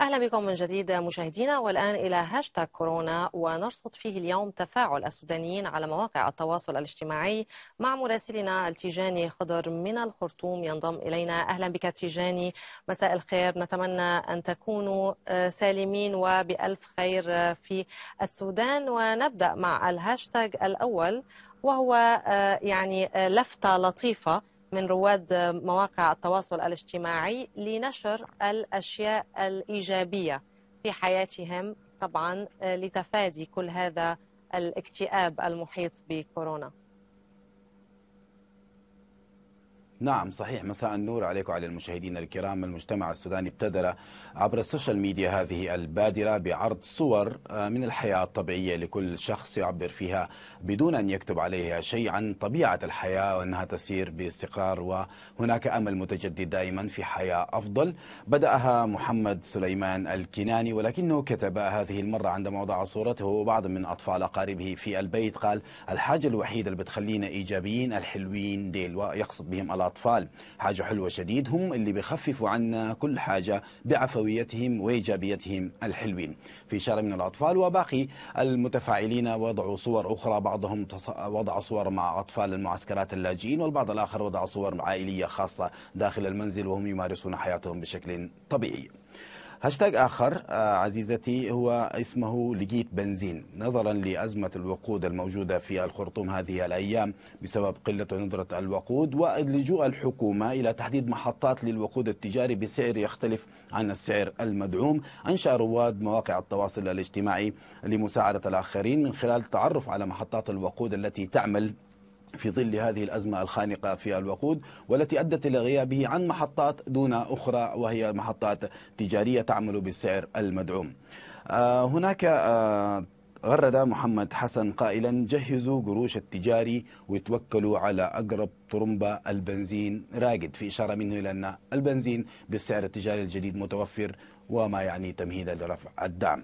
أهلا بكم من جديد مشاهدينا والآن إلى هاشتاغ كورونا ونرصد فيه اليوم تفاعل السودانيين على مواقع التواصل الاجتماعي مع مراسلنا التيجاني خضر من الخرطوم ينضم إلينا أهلا بك تيجاني مساء الخير نتمنى أن تكونوا آه، سالمين وبألف خير آه، في السودان ونبدأ مع الهاشتاج الأول وهو آه، يعني لفتة لطيفة من رواد مواقع التواصل الاجتماعي لنشر الأشياء الإيجابية في حياتهم طبعا لتفادي كل هذا الاكتئاب المحيط بكورونا نعم صحيح مساء النور عليك وعلى المشاهدين الكرام المجتمع السوداني ابتدر عبر السوشيال ميديا هذه البادرة بعرض صور آه، من الحياة الطبيعية لكل شخص يعبر فيها بدون أن يكتب عليها شيء عن طبيعة الحياة وأنها تسير باستقرار وهناك أمل متجدد دائما في حياة أفضل بدأها محمد سليمان الكناني ولكنه كتب هذه المرة عندما وضع صورته وبعض من أطفال أقاربه في البيت قال الحاجة الوحيدة اللي بتخلينا إيجابيين الحلوين ديل ويقصد بهم الأطفال الأطفال حاجة حلوة شديد هم اللي بيخففوا عنا كل حاجة بعفويتهم وإيجابيتهم الحلوين في شارع من الأطفال وباقي المتفاعلين وضعوا صور أخرى بعضهم وضع صور مع أطفال المعسكرات اللاجئين والبعض الآخر وضع صور عائلية خاصة داخل المنزل وهم يمارسون حياتهم بشكل طبيعي هاشتاج آخر آه، عزيزتي هو اسمه لقيت بنزين نظرا لأزمة الوقود الموجودة في الخرطوم هذه الأيام بسبب قلة ندرة الوقود ولجوء الحكومة إلى تحديد محطات للوقود التجاري بسعر يختلف عن السعر المدعوم أنشأ رواد مواقع التواصل الاجتماعي لمساعدة الآخرين من خلال التعرف على محطات الوقود التي تعمل في ظل هذه الأزمة الخانقة في الوقود والتي أدت إلى غيابه عن محطات دون أخرى وهي محطات تجارية تعمل بالسعر المدعوم آه، هناك آه، غرد محمد حسن قائلا جهزوا قروش التجاري وتوكلوا على أقرب طرمبة البنزين راقد في إشارة منه إلى أن البنزين بالسعر التجاري الجديد متوفر وما يعني تمهيدا لرفع الدعم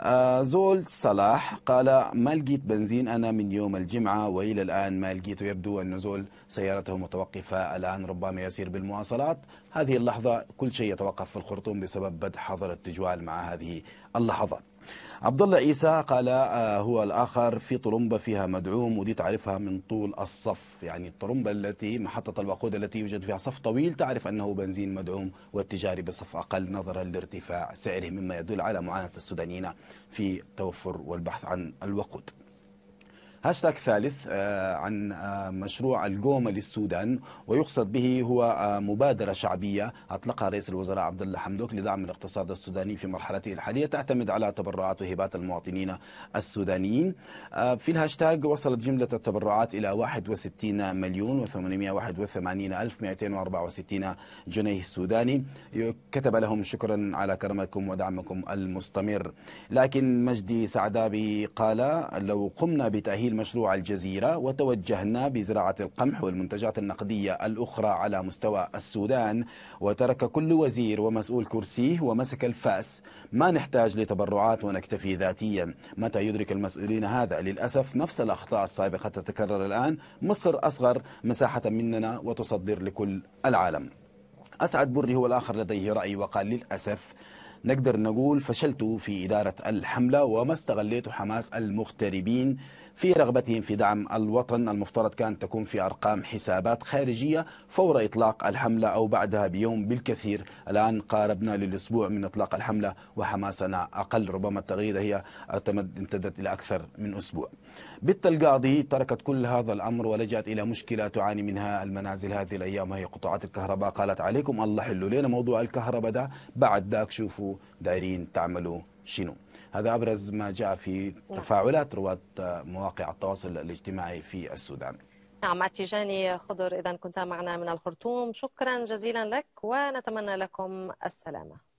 آه زول صلاح قال ما لقيت بنزين أنا من يوم الجمعة وإلى الآن ما لقيته يبدو أن زول سيارته متوقفة الآن ربما يسير بالمواصلات هذه اللحظة كل شيء يتوقف في الخرطوم بسبب بدء حظر التجوال مع هذه اللحظات عبد الله عيسى قال آه، هو الآخر في طرمبة فيها مدعوم ودي تعرفها من طول الصف يعني الطرمبة التي محطة الوقود التي يوجد فيها صف طويل تعرف أنه بنزين مدعوم والتجاري بصف أقل نظرا لارتفاع سعره مما يدل على معاناة السودانيين في توفر والبحث عن الوقود هاشتاج ثالث آه، عن آه، مشروع القومة للسودان ويقصد به هو آه، مبادرة شعبية أطلقها رئيس الوزراء عبد الله حمدوك لدعم الاقتصاد السوداني في مرحلته الحالية تعتمد على تبرعات وهبات المواطنين السودانيين في الهاشتاج وصلت جملة التبرعات إلى 61 مليون و881 ألف 264 جنيه سوداني كتب لهم شكرا على كرمكم ودعمكم المستمر لكن مجدي سعدابي قال لو قمنا بتأهيل المشروع الجزيرة وتوجهنا بزراعة القمح والمنتجات النقدية الأخرى على مستوى السودان وترك كل وزير ومسؤول كرسيه ومسك الفاس ما نحتاج لتبرعات ونكتفي ذاتيا متى يدرك المسؤولين هذا للأسف نفس الأخطاء السابقة تتكرر الآن مصر أصغر مساحة مننا وتصدر لكل العالم أسعد بري هو الآخر لديه رأي وقال للأسف نقدر نقول فشلت في إدارة الحملة وما استغليت حماس المغتربين في رغبتهم في دعم الوطن المفترض كان تكون في أرقام حسابات خارجية فور إطلاق الحملة أو بعدها بيوم بالكثير الآن قاربنا للأسبوع من إطلاق الحملة وحماسنا أقل ربما التغيير هي امتدت إلى أكثر من أسبوع بت تركت كل هذا الأمر ولجأت إلى مشكلة تعاني منها المنازل هذه الأيام هي قطاعات الكهرباء قالت عليكم الله حلوا لنا موضوع الكهرباء ده بعد ذاك شوفوا دايرين تعملوا شنو هذا ابرز ما جاء في تفاعلات رواد مواقع التواصل الاجتماعي في السودان نعم تيجاني خضر اذا كنت معنا من الخرطوم شكرا جزيلا لك ونتمنى لكم السلامه